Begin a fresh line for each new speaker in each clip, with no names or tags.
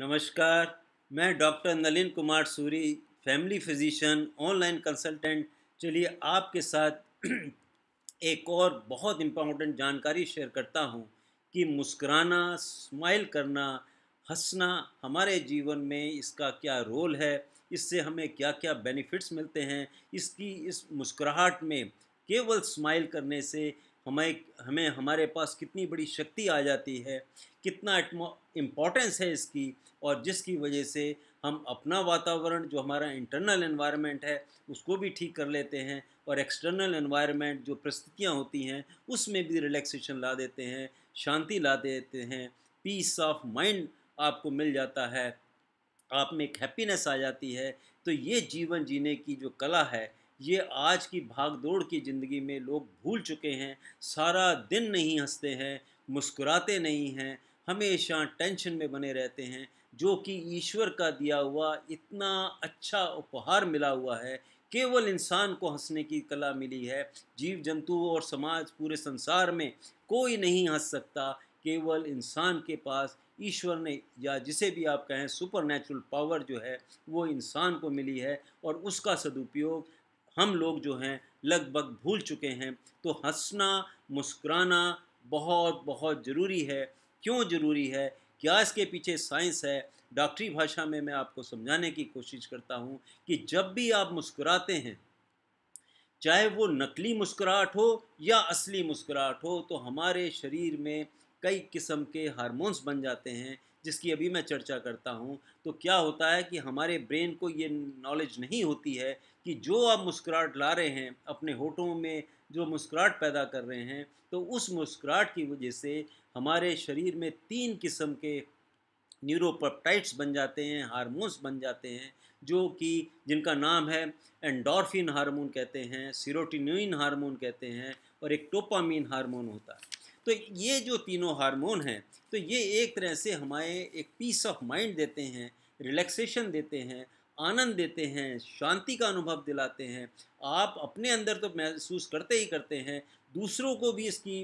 नमस्कार मैं doctor Nalin Kumar Suri family physician online consultant चलिए आपके साथ एक और बहुत इम्पोर्टेंट जानकारी शेयर करता हूँ कि मुस्कराना स्माइल करना हंसना हमारे जीवन में इसका क्या रोल है इससे हमें क्या क्या बेनिफिट्स मिलते हैं इसकी इस मुस्कुराहट में केवल स्माइल करने से हमें हमें हमारे पास कितनी बड़ी शक्ति आ जाती है कितना इम्पोर्टेंस है इसकी और जिसकी वजह से हम अपना वातावरण जो हमारा इंटरनल एनवायरनमेंट है उसको भी ठीक कर लेते हैं और एक्सटर्नल एनवायरनमेंट जो परिस्थितियाँ होती हैं उसमें भी रिलैक्सेशन ला देते हैं शांति ला देते हैं पीस ऑफ माइंड आपको मिल जाता है आप में एक हैप्पीनेस आ जाती है तो ये जीवन जीने की जो कला है ये आज की भागदौड़ की ज़िंदगी में लोग भूल चुके हैं सारा दिन नहीं हंसते हैं मुस्कुराते नहीं हैं हमेशा टेंशन में बने रहते हैं जो कि ईश्वर का दिया हुआ इतना अच्छा उपहार मिला हुआ है केवल इंसान को हंसने की कला मिली है जीव जंतु और समाज पूरे संसार में कोई नहीं हंस सकता केवल इंसान के पास ईश्वर ने या जिसे भी आप कहें सुपर नेचुरल पावर जो है वो इंसान को मिली है और उसका सदुपयोग हम लोग जो हैं लगभग भूल चुके हैं तो हंसना मुस्कराना बहुत बहुत ज़रूरी है क्यों ज़रूरी है क्या इसके पीछे साइंस है डॉक्टरी भाषा में मैं आपको समझाने की कोशिश करता हूँ कि जब भी आप मुस्कुराते हैं चाहे वो नकली मुस्कुराहट हो या असली मुस्कुराहट हो तो हमारे शरीर में कई किस्म के हार्मोन्स बन जाते हैं जिसकी अभी मैं चर्चा करता हूँ तो क्या होता है कि हमारे ब्रेन को ये नॉलेज नहीं होती है कि जो आप मुस्कुराहट ला रहे हैं अपने होठों में जो मुस्कुराहट पैदा कर रहे हैं तो उस मुस्कुराहट की वजह से हमारे शरीर में तीन किस्म के न्यूरोपेप्टाइड्स बन जाते हैं हारमोन्स बन जाते हैं जो कि जिनका नाम है एंडोर्फिन हार्मोन कहते हैं सीरोटिन हार्मोन कहते हैं और एक टोपामीन हार्मोन होता है तो ये जो तीनों हार्मोन हैं तो ये एक तरह से हमारे एक पीस ऑफ माइंड देते हैं रिलैक्सेशन देते हैं आनंद देते हैं शांति का अनुभव दिलाते हैं आप अपने अंदर तो महसूस करते ही करते हैं दूसरों को भी इसकी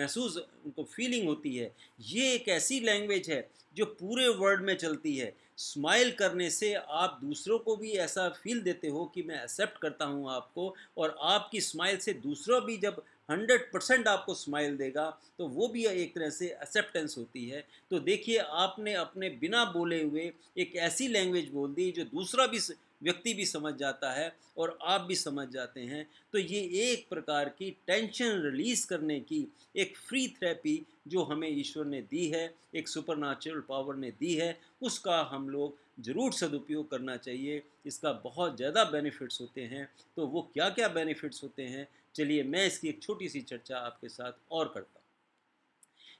महसूस उनको फीलिंग होती है ये एक ऐसी लैंग्वेज है जो पूरे वर्ल्ड में चलती है स्माइल करने से आप दूसरों को भी ऐसा फील देते हो कि मैं एक्सेप्ट करता हूँ आपको और आपकी स्माइल से दूसरा भी जब हंड्रेड परसेंट आपको स्माइल देगा तो वो भी एक तरह से एक्सेप्टेंस होती है तो देखिए आपने अपने बिना बोले हुए एक ऐसी लैंग्वेज बोल दी जो दूसरा भी व्यक्ति भी समझ जाता है और आप भी समझ जाते हैं तो ये एक प्रकार की टेंशन रिलीज़ करने की एक फ्री थेरेपी जो हमें ईश्वर ने दी है एक सुपर पावर ने दी है उसका हम लोग ज़रूर सदुपयोग करना चाहिए इसका बहुत ज़्यादा बेनिफिट्स होते हैं तो वो क्या क्या बेनिफिट्स होते हैं चलिए मैं इसकी एक छोटी सी चर्चा आपके साथ और करता हूँ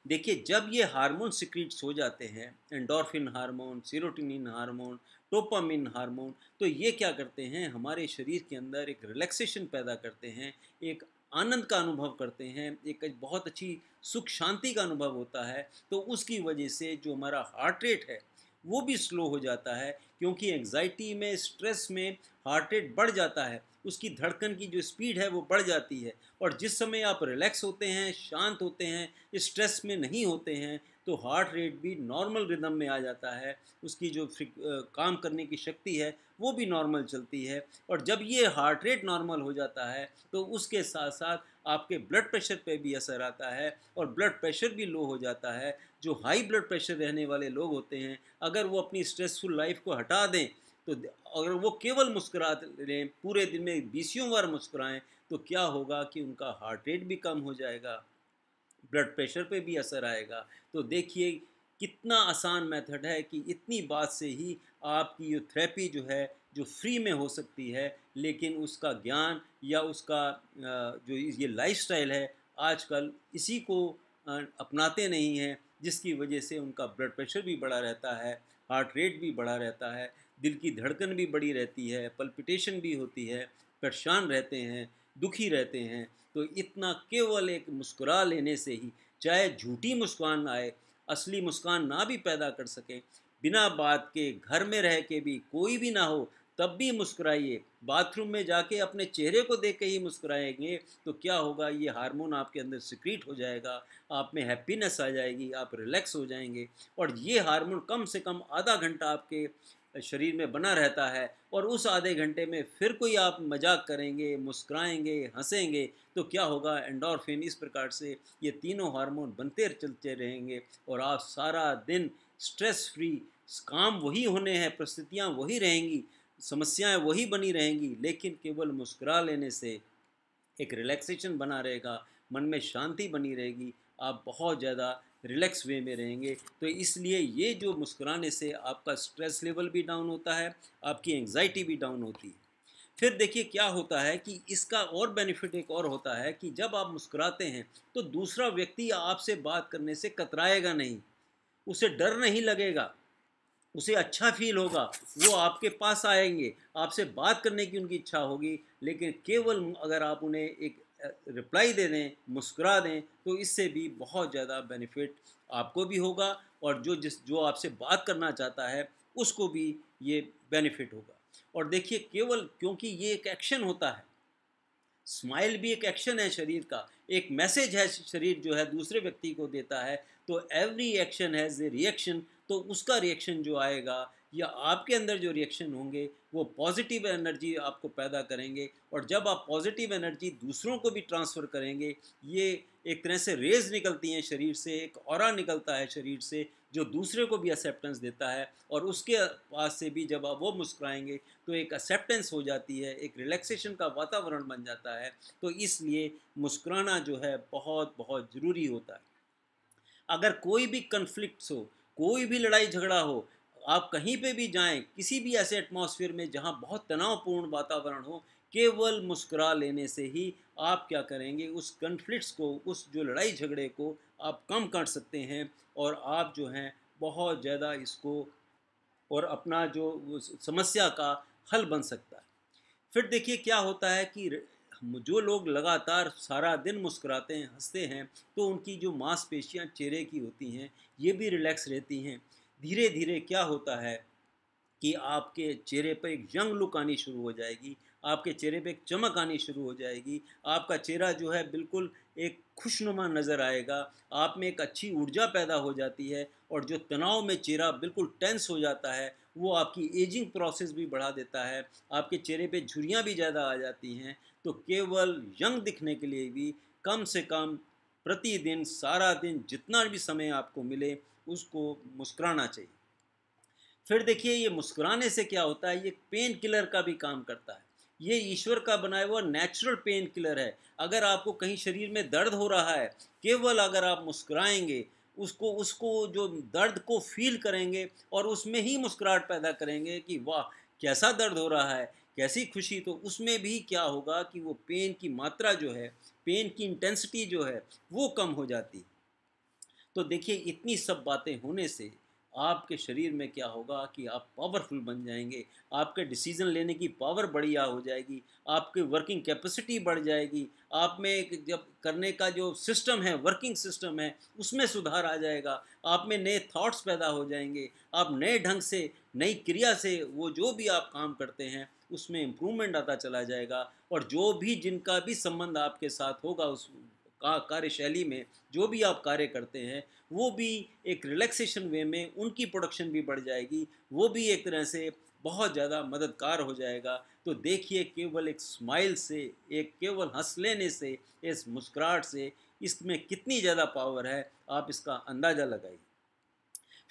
देखिए जब ये हार्मोन सिक्रीट्स हो जाते हैं endorphin hormone serotonin hormone dopamine hormone तो ये क्या करते हैं हमारे शरीर के अंदर एक रिलैक्सेशन पैदा करते हैं एक आनंद का अनुभव करते हैं एक बहुत अच्छी सुख शांति का अनुभव होता है तो उसकी वजह से जो हमारा हार्ट रेट है वो भी स्लो हो जाता है क्योंकि एंग्जाइटी में स्ट्रेस में हार्ट रेट बढ़ जाता है उसकी धड़कन की जो स्पीड है वो बढ़ जाती है और जिस समय आप रिलैक्स होते हैं शांत होते हैं स्ट्रेस में नहीं होते हैं तो हार्ट रेट भी नॉर्मल रिदम में आ जाता है उसकी जो काम करने की शक्ति है वो भी नॉर्मल चलती है और जब ये हार्ट रेट नॉर्मल हो जाता है तो उसके साथ साथ आपके ब्लड प्रेशर पे भी असर आता है और ब्लड प्रेशर भी लो हो जाता है जो हाई ब्लड प्रेशर रहने वाले लोग होते हैं अगर वो अपनी स्ट्रेसफुल लाइफ को हटा दें तो अगर वो केवल मुस्कुरा लें पूरे दिन में बीसियों बार मुस्कुराएं तो क्या होगा कि उनका हार्ट रेट भी कम हो जाएगा ब्लड प्रेशर पे भी असर आएगा तो देखिए कितना आसान मेथड है कि इतनी बात से ही आपकी ये थेरेपी जो है जो फ्री में हो सकती है लेकिन उसका ज्ञान या उसका जो ये लाइफस्टाइल है आजकल इसी को अपनाते नहीं हैं जिसकी वजह से उनका ब्लड प्रेशर भी बढ़ा रहता है हार्ट रेट भी बढ़ा रहता है दिल की धड़कन भी बड़ी रहती है पल्पिटेशन भी होती है परेशान रहते हैं दुखी रहते हैं तो इतना केवल एक मुस्कुरा लेने से ही चाहे झूठी मुस्कान आए असली मुस्कान ना भी पैदा कर सकें बिना बात के घर में रह के भी कोई भी ना हो तब भी मुस्कुराइए बाथरूम में जाके अपने चेहरे को देख के ही मुस्कुराएंगे तो क्या होगा ये हार्मोन आपके अंदर सिक्रीट हो जाएगा आप में हैप्पीनेस आ जाएगी आप रिलैक्स हो जाएंगे और ये हार्मोन कम से कम आधा घंटा आपके शरीर में बना रहता है और उस आधे घंटे में फिर कोई आप मजाक करेंगे मुस्कुराएंगे हंसेंगे तो क्या होगा एंडोरफिन इस प्रकार से ये तीनों हार्मोन बनते चलते रहेंगे और आप सारा दिन स्ट्रेस फ्री काम वही होने हैं परिस्थितियाँ वही रहेंगी समस्याएं वही बनी रहेंगी लेकिन केवल मुस्कुरा लेने से एक रिलैक्सेशन बना रहेगा मन में शांति बनी रहेगी आप बहुत ज़्यादा रिलैक्स वे में रहेंगे तो इसलिए ये जो मुस्कुराने से आपका स्ट्रेस लेवल भी डाउन होता है आपकी एंग्जाइटी भी डाउन होती है फिर देखिए क्या होता है कि इसका और बेनिफिट एक और होता है कि जब आप मुस्कुराते हैं तो दूसरा व्यक्ति आपसे बात करने से कतराएगा नहीं उसे डर नहीं लगेगा उसे अच्छा फील होगा वो आपके पास आएंगे आपसे बात करने की उनकी इच्छा होगी लेकिन केवल अगर आप उन्हें एक रिप्लाई दे दें मुस्कुरा दें तो इससे भी बहुत ज़्यादा बेनिफिट आपको भी होगा और जो जिस जो आपसे बात करना चाहता है उसको भी ये बेनिफिट होगा और देखिए केवल क्योंकि ये एक एक्शन होता है स्माइल भी एक एक्शन है शरीर का एक मैसेज है शरीर जो है दूसरे व्यक्ति को देता है तो every action has a reaction तो उसका रिएक्शन जो आएगा या आपके अंदर जो रिएक्शन होंगे वो पॉजिटिव एनर्जी आपको पैदा करेंगे और जब आप पॉजिटिव एनर्जी दूसरों को भी ट्रांसफ़र करेंगे ये एक तरह से रेज निकलती हैं शरीर से एक और निकलता है शरीर से जो दूसरे को भी एक्सेप्टेंस देता है और उसके पास से भी जब आप वो मुस्कुराएंगे तो एक एक्सेप्टेंस हो जाती है एक रिलैक्सेशन का वातावरण बन जाता है तो इसलिए मुस्कुराना जो है बहुत बहुत ज़रूरी होता है अगर कोई भी कन्फ्लिक्ट हो कोई भी लड़ाई झगड़ा हो आप कहीं पे भी जाएं किसी भी ऐसे एटमॉस्फेयर में जहां बहुत तनावपूर्ण वातावरण हो केवल मुस्कुरा लेने से ही आप क्या करेंगे उस कन्फ्लिक्ट्स को उस जो लड़ाई झगड़े को आप कम कर सकते हैं और आप जो हैं बहुत ज़्यादा इसको और अपना जो समस्या का हल बन सकता है फिर देखिए क्या होता है कि जो लोग लगातार सारा दिन मुस्कुराते हैं हंसते हैं तो उनकी जो मांसपेशियां चेहरे की होती हैं ये भी रिलैक्स रहती हैं धीरे धीरे क्या होता है कि आपके चेहरे पर एक यंग लुक आनी शुरू हो जाएगी आपके चेहरे पे एक चमक आनी शुरू हो जाएगी आपका चेहरा जो है बिल्कुल एक खुशनुमा नज़र आएगा आप में एक अच्छी ऊर्जा पैदा हो जाती है और जो तनाव में चेहरा बिल्कुल टेंस हो जाता है वो आपकी एजिंग प्रोसेस भी बढ़ा देता है आपके चेहरे पे झुरियाँ भी ज़्यादा आ जाती हैं तो केवल यंग दिखने के लिए भी कम से कम प्रतिदिन सारा दिन जितना भी समय आपको मिले उसको मुस्कराना चाहिए फिर देखिए ये मुस्कुराने से क्या होता है ये पेन किलर का भी काम करता है ये ईश्वर का बनाया हुआ नेचुरल पेन किलर है अगर आपको कहीं शरीर में दर्द हो रहा है केवल अगर आप मुस्कुराएंगे उसको उसको जो दर्द को फील करेंगे और उसमें ही मुस्कुराहट पैदा करेंगे कि वाह कैसा दर्द हो रहा है कैसी खुशी तो उसमें भी क्या होगा कि वो पेन की मात्रा जो है पेन की इंटेंसिटी जो है वो कम हो जाती तो देखिए इतनी सब बातें होने से आपके शरीर में क्या होगा कि आप पावरफुल बन जाएंगे आपके डिसीज़न लेने की पावर बढ़िया हो जाएगी आपकी वर्किंग कैपेसिटी बढ़ जाएगी आप में एक जब करने का जो सिस्टम है वर्किंग सिस्टम है उसमें सुधार आ जाएगा आप में नए थॉट्स पैदा हो जाएंगे आप नए ढंग से नई क्रिया से वो जो भी आप काम करते हैं उसमें इम्प्रूवमेंट आता चला जाएगा और जो भी जिनका भी संबंध आपके साथ होगा उस का कार्यशैली में जो भी आप कार्य करते हैं वो भी एक रिलैक्सेशन वे में उनकी प्रोडक्शन भी बढ़ जाएगी वो भी एक तरह से बहुत ज़्यादा मददगार हो जाएगा तो देखिए केवल एक स्माइल से एक केवल हंस लेने से इस मुस्कुराहट से इसमें कितनी ज़्यादा पावर है आप इसका अंदाज़ा लगाइए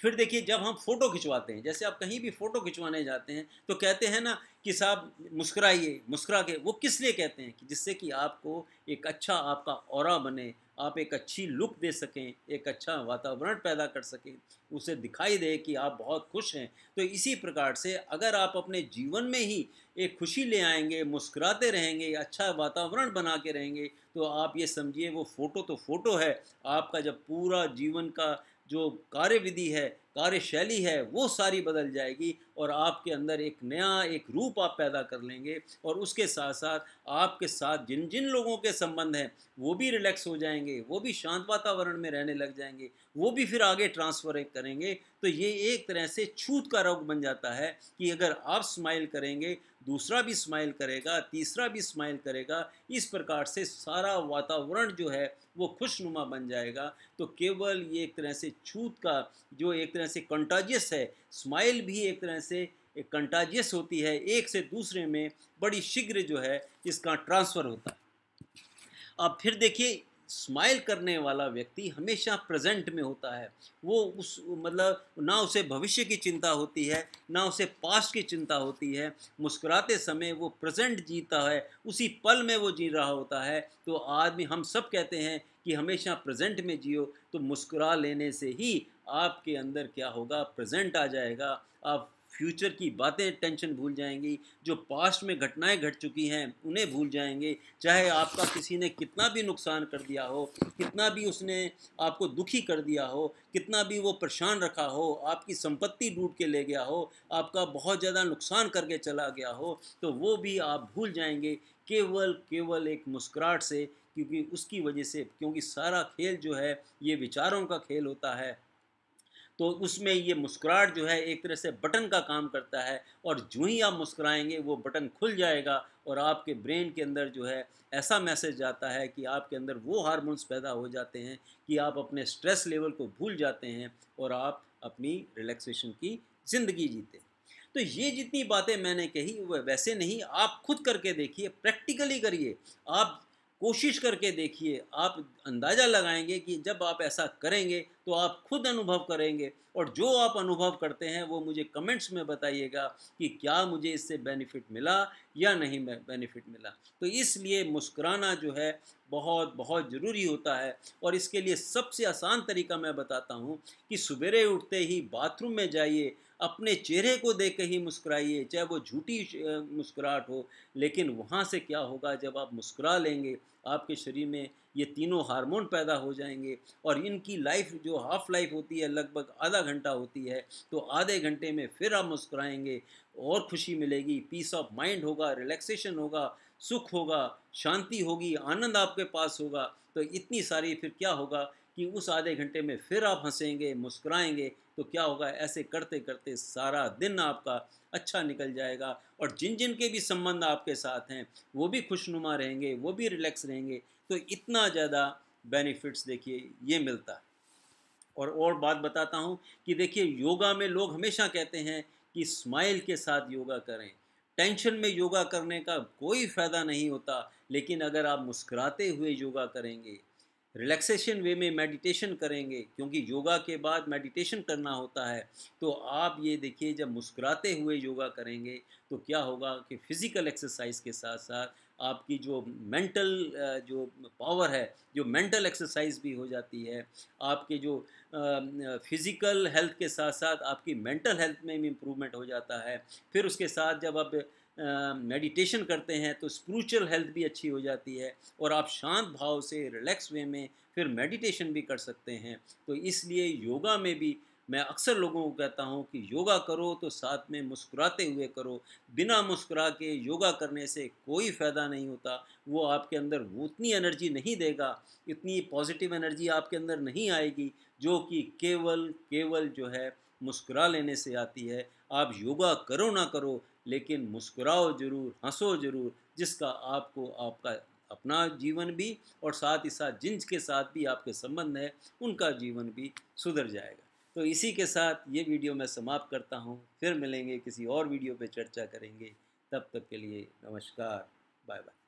फिर देखिए जब हम फ़ोटो खिंचवाते हैं जैसे आप कहीं भी फ़ोटो खिंचवाने जाते हैं तो कहते हैं ना कि साहब मुस्कराइए मुस्करा के वो किस लिए कहते हैं कि जिससे कि आपको एक अच्छा आपका और बने आप एक अच्छी लुक दे सकें एक अच्छा वातावरण पैदा कर सकें उसे दिखाई दे कि आप बहुत खुश हैं तो इसी प्रकार से अगर आप अपने जीवन में ही एक खुशी ले आएंगे मुस्कुराते रहेंगे अच्छा वातावरण बना के रहेंगे तो आप ये समझिए वो फ़ोटो तो फ़ोटो है आपका जब पूरा जीवन का जो कार्य विधि है कार्यशैली है वो सारी बदल जाएगी और आपके अंदर एक नया एक रूप आप पैदा कर लेंगे और उसके साथ साथ आपके साथ जिन जिन लोगों के संबंध हैं वो भी रिलैक्स हो जाएंगे वो भी शांत वातावरण में रहने लग जाएंगे वो भी फिर आगे ट्रांसफ़र करेंगे तो ये एक तरह से छूत का रोग बन जाता है कि अगर आप स्माइल करेंगे दूसरा भी स्माइल करेगा तीसरा भी स्माइल करेगा इस प्रकार से सारा वातावरण जो है वो खुशनुमा बन जाएगा तो केवल ये एक तरह से छूत का जो एक तरह तरह से कंटाजियस है स्माइल भी एक तरह से एक कंटाजियस होती है एक से दूसरे में बड़ी शीघ्र जो है इसका ट्रांसफ़र होता है अब फिर देखिए स्माइल करने वाला व्यक्ति हमेशा प्रेजेंट में होता है वो उस मतलब ना उसे भविष्य की चिंता होती है ना उसे पास्ट की चिंता होती है मुस्कुराते समय वो प्रेजेंट जीता है उसी पल में वो जी रहा होता है तो आदमी हम सब कहते हैं कि हमेशा प्रेजेंट में जियो तो मुस्कुरा लेने से ही आपके अंदर क्या होगा प्रेजेंट आ जाएगा आप फ्यूचर की बातें टेंशन भूल जाएंगी जो पास्ट में घटनाएं घट चुकी हैं उन्हें भूल जाएंगे चाहे आपका किसी ने कितना भी नुकसान कर दिया हो कितना भी उसने आपको दुखी कर दिया हो कितना भी वो परेशान रखा हो आपकी संपत्ति डूब के ले गया हो आपका बहुत ज़्यादा नुकसान करके चला गया हो तो वो भी आप भूल जाएंगे केवल केवल एक मुस्कुराहट से क्योंकि उसकी वजह से क्योंकि सारा खेल जो है ये विचारों का खेल होता है तो उसमें ये मुस्कुराहट जो है एक तरह से बटन का काम करता है और जो ही आप मुस्कुराएंगे वो बटन खुल जाएगा और आपके ब्रेन के अंदर जो है ऐसा मैसेज जाता है कि आपके अंदर वो हारमोन्स पैदा हो जाते हैं कि आप अपने स्ट्रेस लेवल को भूल जाते हैं और आप अपनी रिलैक्सेशन की ज़िंदगी जीते हैं तो ये जितनी बातें मैंने कही वह वैसे नहीं आप खुद करके देखिए प्रैक्टिकली करिए आप कोशिश करके देखिए आप अंदाज़ा लगाएंगे कि जब आप ऐसा करेंगे तो आप खुद अनुभव करेंगे और जो आप अनुभव करते हैं वो मुझे कमेंट्स में बताइएगा कि क्या मुझे इससे बेनिफिट मिला या नहीं बेनिफिट मिला तो इसलिए मुस्कुराना जो है बहुत बहुत ज़रूरी होता है और इसके लिए सबसे आसान तरीका मैं बताता हूँ कि सवेरे उठते ही बाथरूम में जाइए अपने चेहरे को देख के ही मुस्कराइए चाहे वो झूठी मुस्कुराहट हो लेकिन वहाँ से क्या होगा जब आप मुस्कुरा लेंगे आपके शरीर में ये तीनों हार्मोन पैदा हो जाएंगे और इनकी लाइफ जो हाफ़ लाइफ होती है लगभग आधा घंटा होती है तो आधे घंटे में फिर आप मुस्कुराएंगे और खुशी मिलेगी पीस ऑफ माइंड होगा रिलैक्सेशन होगा सुख होगा शांति होगी आनंद आपके पास होगा तो इतनी सारी फिर क्या होगा कि उस आधे घंटे में फिर आप हंसेंगे मुस्कुराएंगे तो क्या होगा ऐसे करते करते सारा दिन आपका अच्छा निकल जाएगा और जिन जिन के भी संबंध आपके साथ हैं वो भी खुशनुमा रहेंगे वो भी रिलैक्स रहेंगे तो इतना ज़्यादा बेनिफिट्स देखिए ये मिलता है और और बात बताता हूँ कि देखिए योगा में लोग हमेशा कहते हैं कि स्माइल के साथ योगा करें टेंशन में योगा करने का कोई फ़ायदा नहीं होता लेकिन अगर आप मुस्कुराते हुए योगा करेंगे रिलैक्सेशन वे में मेडिटेशन करेंगे क्योंकि योगा के बाद मेडिटेशन करना होता है तो आप ये देखिए जब मुस्कुराते हुए योगा करेंगे तो क्या होगा कि फिज़िकल एक्सरसाइज के साथ साथ आपकी जो मेंटल जो पावर है जो मेंटल एक्सरसाइज भी हो जाती है आपके जो फिज़िकल हेल्थ के साथ साथ आपकी मेंटल हेल्थ में भी इम्प्रूवमेंट हो जाता है फिर उसके साथ जब आप मेडिटेशन करते हैं तो स्पिरिचुअल हेल्थ भी अच्छी हो जाती है और आप शांत भाव से रिलैक्स वे में फिर मेडिटेशन भी कर सकते हैं तो इसलिए योगा में भी मैं अक्सर लोगों को कहता हूँ कि योगा करो तो साथ में मुस्कुराते हुए करो बिना मुस्कुरा के योगा करने से कोई फ़ायदा नहीं होता वो आपके अंदर उतनी एनर्जी नहीं देगा इतनी पॉजिटिव एनर्जी आपके अंदर नहीं आएगी जो कि केवल केवल जो है मुस्कुरा लेने से आती है आप योगा करो ना करो लेकिन मुस्कुराओ जरूर हंसो जरूर जिसका आपको आपका अपना जीवन भी और साथ ही साथ जिनके साथ भी आपके संबंध है उनका जीवन भी सुधर जाएगा तो इसी के साथ ये वीडियो मैं समाप्त करता हूँ फिर मिलेंगे किसी और वीडियो पे चर्चा करेंगे तब तक के लिए नमस्कार बाय बाय